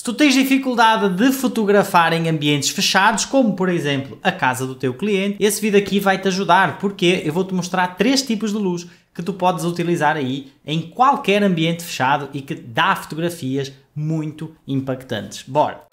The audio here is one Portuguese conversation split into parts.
Se tu tens dificuldade de fotografar em ambientes fechados, como por exemplo a casa do teu cliente, esse vídeo aqui vai te ajudar, porque eu vou-te mostrar três tipos de luz que tu podes utilizar aí em qualquer ambiente fechado e que dá fotografias muito impactantes. Bora!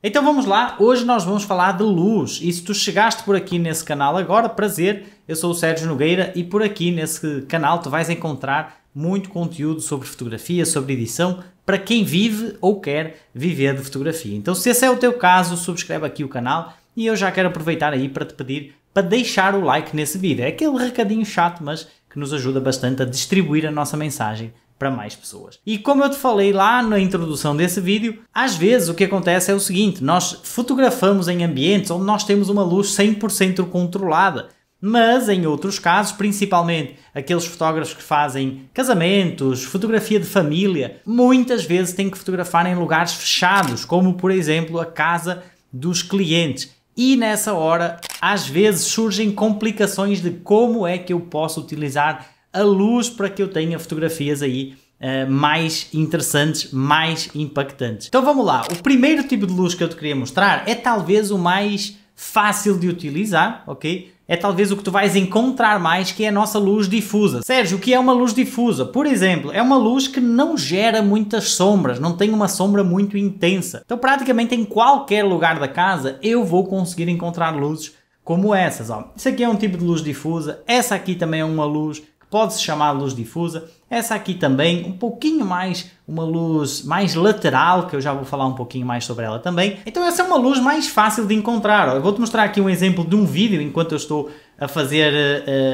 Então vamos lá, hoje nós vamos falar de luz e se tu chegaste por aqui nesse canal agora, prazer, eu sou o Sérgio Nogueira e por aqui nesse canal tu vais encontrar muito conteúdo sobre fotografia, sobre edição, para quem vive ou quer viver de fotografia. Então se esse é o teu caso, subscreve aqui o canal e eu já quero aproveitar aí para te pedir para deixar o like nesse vídeo. É aquele recadinho chato, mas que nos ajuda bastante a distribuir a nossa mensagem para mais pessoas. E como eu te falei lá na introdução desse vídeo, às vezes o que acontece é o seguinte, nós fotografamos em ambientes onde nós temos uma luz 100% controlada, mas em outros casos, principalmente aqueles fotógrafos que fazem casamentos, fotografia de família, muitas vezes têm que fotografar em lugares fechados, como por exemplo a casa dos clientes. E nessa hora, às vezes surgem complicações de como é que eu posso utilizar a luz para que eu tenha fotografias aí uh, mais interessantes, mais impactantes. Então vamos lá, o primeiro tipo de luz que eu te queria mostrar é talvez o mais fácil de utilizar, ok? É talvez o que tu vais encontrar mais, que é a nossa luz difusa. Sérgio, o que é uma luz difusa? Por exemplo, é uma luz que não gera muitas sombras, não tem uma sombra muito intensa. Então praticamente em qualquer lugar da casa eu vou conseguir encontrar luzes como essas. Ó. Isso aqui é um tipo de luz difusa, essa aqui também é uma luz pode-se chamar luz difusa. Essa aqui também, um pouquinho mais, uma luz mais lateral, que eu já vou falar um pouquinho mais sobre ela também. Então essa é uma luz mais fácil de encontrar. Eu vou-te mostrar aqui um exemplo de um vídeo enquanto eu estou a fazer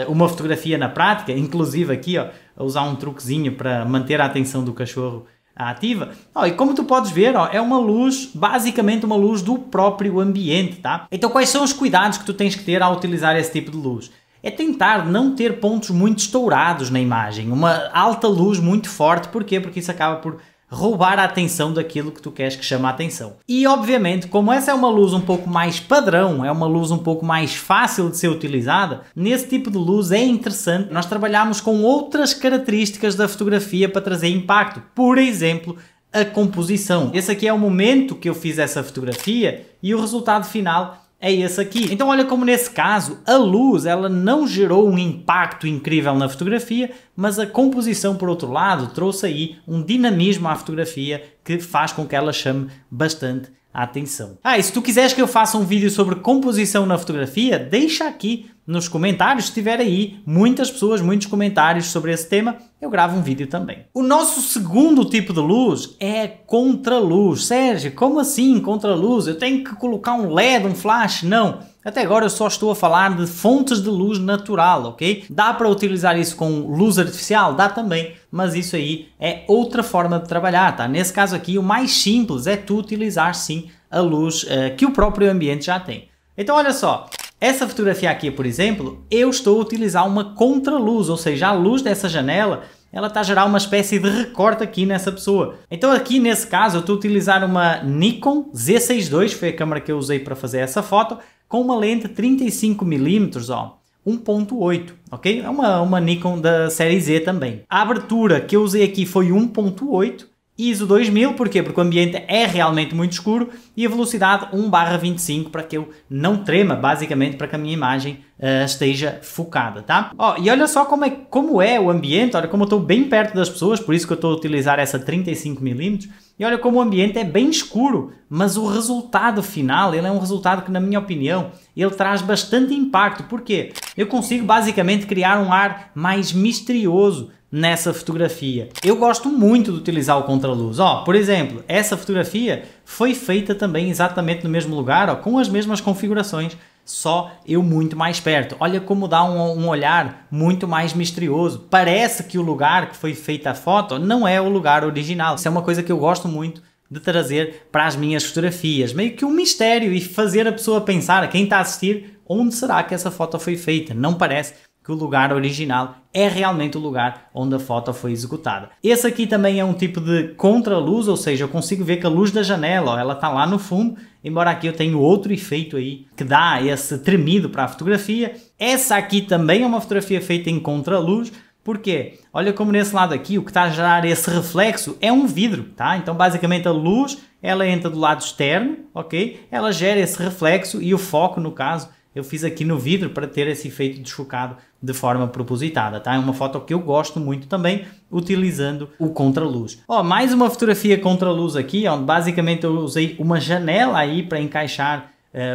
uh, uma fotografia na prática, inclusive aqui, ó, a usar um truquezinho para manter a atenção do cachorro ativa. Oh, e como tu podes ver, oh, é uma luz, basicamente uma luz do próprio ambiente, tá? Então quais são os cuidados que tu tens que ter ao utilizar esse tipo de luz? é tentar não ter pontos muito estourados na imagem, uma alta luz muito forte. Porquê? Porque isso acaba por roubar a atenção daquilo que tu queres que chame a atenção. E obviamente, como essa é uma luz um pouco mais padrão, é uma luz um pouco mais fácil de ser utilizada, nesse tipo de luz é interessante nós trabalharmos com outras características da fotografia para trazer impacto. Por exemplo, a composição. Esse aqui é o momento que eu fiz essa fotografia e o resultado final é esse aqui. Então olha como nesse caso a luz ela não gerou um impacto incrível na fotografia, mas a composição por outro lado trouxe aí um dinamismo à fotografia que faz com que ela chame bastante atenção. Ah, e se tu quiseres que eu faça um vídeo sobre composição na fotografia, deixa aqui nos comentários, se tiver aí muitas pessoas, muitos comentários sobre esse tema, eu gravo um vídeo também. O nosso segundo tipo de luz é contraluz. Sérgio, como assim contraluz? Eu tenho que colocar um LED, um flash? Não. Até agora eu só estou a falar de fontes de luz natural, ok? Dá para utilizar isso com luz artificial? Dá também, mas isso aí é outra forma de trabalhar, tá? Nesse caso aqui, o mais simples é tu utilizar sim a luz uh, que o próprio ambiente já tem. Então olha só, essa fotografia aqui, por exemplo, eu estou a utilizar uma contraluz, ou seja, a luz dessa janela ela está a gerar uma espécie de recorte aqui nessa pessoa. Então aqui nesse caso eu estou a utilizar uma Nikon Z62, foi a câmera que eu usei para fazer essa foto, com uma lente 35mm, ó. 1.8, ok? É uma, uma Nikon da série Z também. A abertura que eu usei aqui foi 1.8 ISO 2000, porquê? Porque o ambiente é realmente muito escuro e a velocidade 1 barra 25 para que eu não trema, basicamente para que a minha imagem uh, esteja focada, tá? Ó, oh, e olha só como é, como é o ambiente, olha como eu estou bem perto das pessoas, por isso que eu estou a utilizar essa 35mm, e olha como o ambiente é bem escuro, mas o resultado final, ele é um resultado que na minha opinião, ele traz bastante impacto, porquê? Eu consigo basicamente criar um ar mais misterioso, nessa fotografia. Eu gosto muito de utilizar o contraluz. Ó, por exemplo, essa fotografia foi feita também exatamente no mesmo lugar, ó, com as mesmas configurações, só eu muito mais perto. Olha como dá um, um olhar muito mais misterioso. Parece que o lugar que foi feita a foto não é o lugar original. Isso é uma coisa que eu gosto muito de trazer para as minhas fotografias. Meio que um mistério e fazer a pessoa pensar, quem está a assistir, onde será que essa foto foi feita? Não parece que o lugar original é realmente o lugar onde a foto foi executada. Esse aqui também é um tipo de contraluz, ou seja, eu consigo ver que a luz da janela, ó, ela está lá no fundo, embora aqui eu tenha outro efeito aí que dá esse tremido para a fotografia. Essa aqui também é uma fotografia feita em contraluz, porque olha como nesse lado aqui o que está a gerar esse reflexo é um vidro, tá? Então basicamente a luz, ela entra do lado externo, ok? Ela gera esse reflexo e o foco no caso eu fiz aqui no vidro para ter esse efeito de chocado de forma propositada, tá? É uma foto que eu gosto muito também, utilizando o contraluz. Ó, mais uma fotografia contraluz aqui, onde basicamente eu usei uma janela aí para encaixar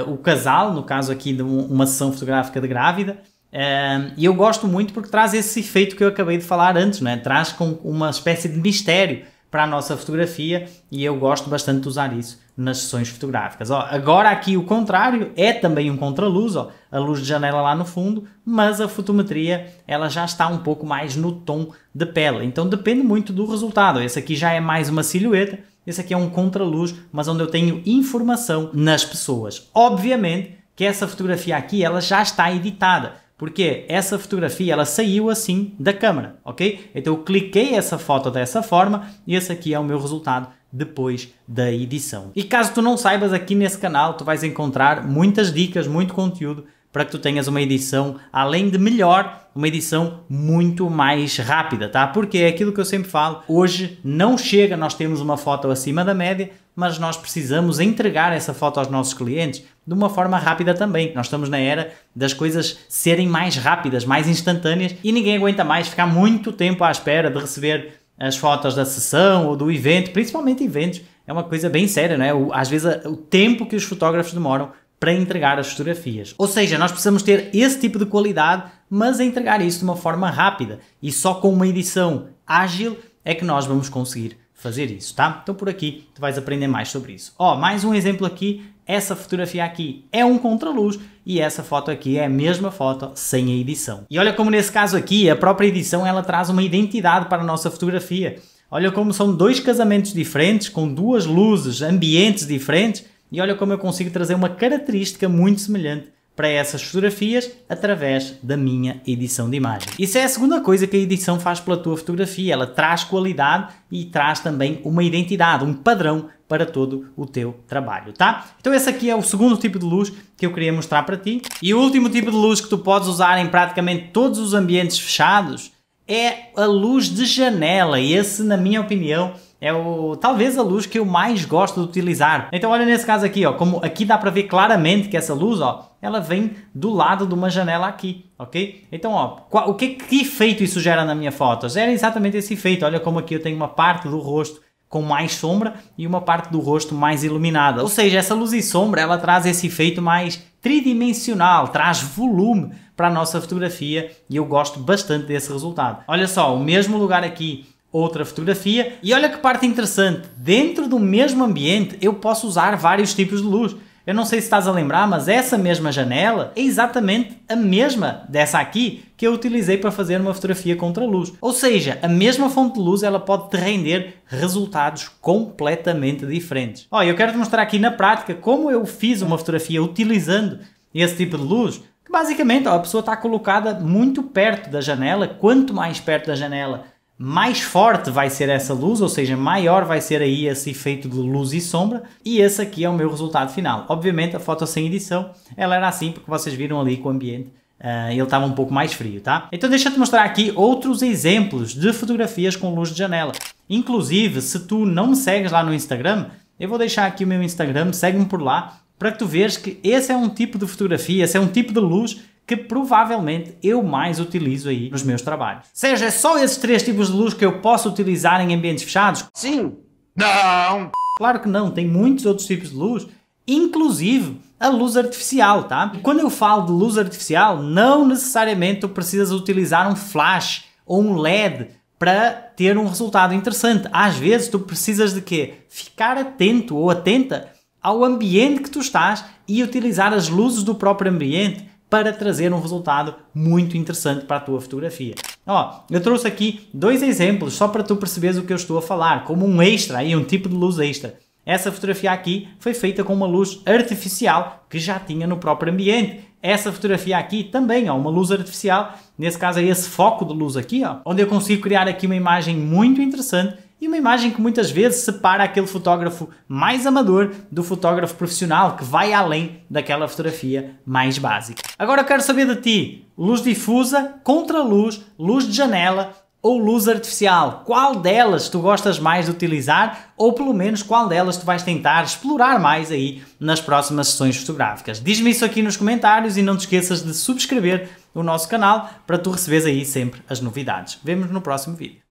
uh, o casal, no caso aqui de uma sessão fotográfica de grávida, um, eh, e eu gosto muito porque traz esse efeito que eu acabei de falar antes, né? traz com uma espécie de mistério para a nossa fotografia e eu gosto bastante de usar isso nas sessões fotográficas. Ó, agora aqui o contrário é também um contraluz, ó, a luz de janela lá no fundo, mas a fotometria ela já está um pouco mais no tom de pele. Então depende muito do resultado. Esse aqui já é mais uma silhueta, esse aqui é um contraluz, mas onde eu tenho informação nas pessoas. Obviamente que essa fotografia aqui ela já está editada porque essa fotografia ela saiu assim da câmera, ok? Então eu cliquei essa foto dessa forma e esse aqui é o meu resultado depois da edição. E caso tu não saibas, aqui nesse canal tu vais encontrar muitas dicas, muito conteúdo para que tu tenhas uma edição, além de melhor, uma edição muito mais rápida, tá? Porque é aquilo que eu sempre falo, hoje não chega nós temos uma foto acima da média, mas nós precisamos entregar essa foto aos nossos clientes de uma forma rápida também. Nós estamos na era das coisas serem mais rápidas, mais instantâneas e ninguém aguenta mais ficar muito tempo à espera de receber as fotos da sessão ou do evento, principalmente eventos. É uma coisa bem séria, não é? O, às vezes o tempo que os fotógrafos demoram para entregar as fotografias. Ou seja, nós precisamos ter esse tipo de qualidade, mas entregar isso de uma forma rápida e só com uma edição ágil é que nós vamos conseguir fazer isso, tá? Então por aqui tu vais aprender mais sobre isso. Ó, oh, mais um exemplo aqui, essa fotografia aqui é um contraluz e essa foto aqui é a mesma foto sem a edição. E olha como nesse caso aqui, a própria edição ela traz uma identidade para a nossa fotografia. Olha como são dois casamentos diferentes, com duas luzes, ambientes diferentes, e olha como eu consigo trazer uma característica muito semelhante para essas fotografias através da minha edição de imagem. Isso é a segunda coisa que a edição faz pela tua fotografia, ela traz qualidade e traz também uma identidade, um padrão para todo o teu trabalho, tá? Então esse aqui é o segundo tipo de luz que eu queria mostrar para ti. E o último tipo de luz que tu podes usar em praticamente todos os ambientes fechados é a luz de janela. E esse, na minha opinião, é o talvez a luz que eu mais gosto de utilizar. Então olha nesse caso aqui, ó, como aqui dá para ver claramente que essa luz, ó, ela vem do lado de uma janela aqui, ok? Então, ó, qual, o que, que efeito isso gera na minha foto? Gera exatamente esse efeito. Olha como aqui eu tenho uma parte do rosto com mais sombra e uma parte do rosto mais iluminada. Ou seja, essa luz e sombra ela traz esse efeito mais tridimensional, traz volume para a nossa fotografia e eu gosto bastante desse resultado. Olha só, o mesmo lugar aqui outra fotografia. E olha que parte interessante, dentro do mesmo ambiente eu posso usar vários tipos de luz. Eu não sei se estás a lembrar, mas essa mesma janela é exatamente a mesma dessa aqui que eu utilizei para fazer uma fotografia contra a luz. Ou seja, a mesma fonte de luz ela pode te render resultados completamente diferentes. Olha, eu quero te mostrar aqui na prática como eu fiz uma fotografia utilizando esse tipo de luz basicamente a pessoa está colocada muito perto da janela, quanto mais perto da janela, mais forte vai ser essa luz, ou seja, maior vai ser aí esse efeito de luz e sombra, e esse aqui é o meu resultado final. Obviamente a foto sem edição, ela era assim, porque vocês viram ali com o ambiente, uh, ele estava um pouco mais frio, tá? Então deixa-te mostrar aqui outros exemplos de fotografias com luz de janela. Inclusive, se tu não me segues lá no Instagram, eu vou deixar aqui o meu Instagram, segue-me por lá, para que tu vejas que esse é um tipo de fotografia, esse é um tipo de luz que provavelmente eu mais utilizo aí nos meus trabalhos. Seja é só esses três tipos de luz que eu posso utilizar em ambientes fechados? Sim. Não. Claro que não, tem muitos outros tipos de luz, inclusive a luz artificial, tá? quando eu falo de luz artificial, não necessariamente tu precisas utilizar um flash ou um LED para ter um resultado interessante. Às vezes tu precisas de quê? Ficar atento ou atenta ao ambiente que tu estás e utilizar as luzes do próprio ambiente para trazer um resultado muito interessante para a tua fotografia. Ó, eu trouxe aqui dois exemplos só para tu perceberes o que eu estou a falar, como um extra aí, um tipo de luz extra. Essa fotografia aqui foi feita com uma luz artificial que já tinha no próprio ambiente. Essa fotografia aqui também, ó, é uma luz artificial, nesse caso é esse foco de luz aqui, ó, onde eu consigo criar aqui uma imagem muito interessante e uma imagem que muitas vezes separa aquele fotógrafo mais amador do fotógrafo profissional que vai além daquela fotografia mais básica. Agora eu quero saber de ti, luz difusa, contraluz, luz de janela ou luz artificial? Qual delas tu gostas mais de utilizar ou pelo menos qual delas tu vais tentar explorar mais aí nas próximas sessões fotográficas? Diz-me isso aqui nos comentários e não te esqueças de subscrever o nosso canal para tu receberes aí sempre as novidades. Vemos no próximo vídeo.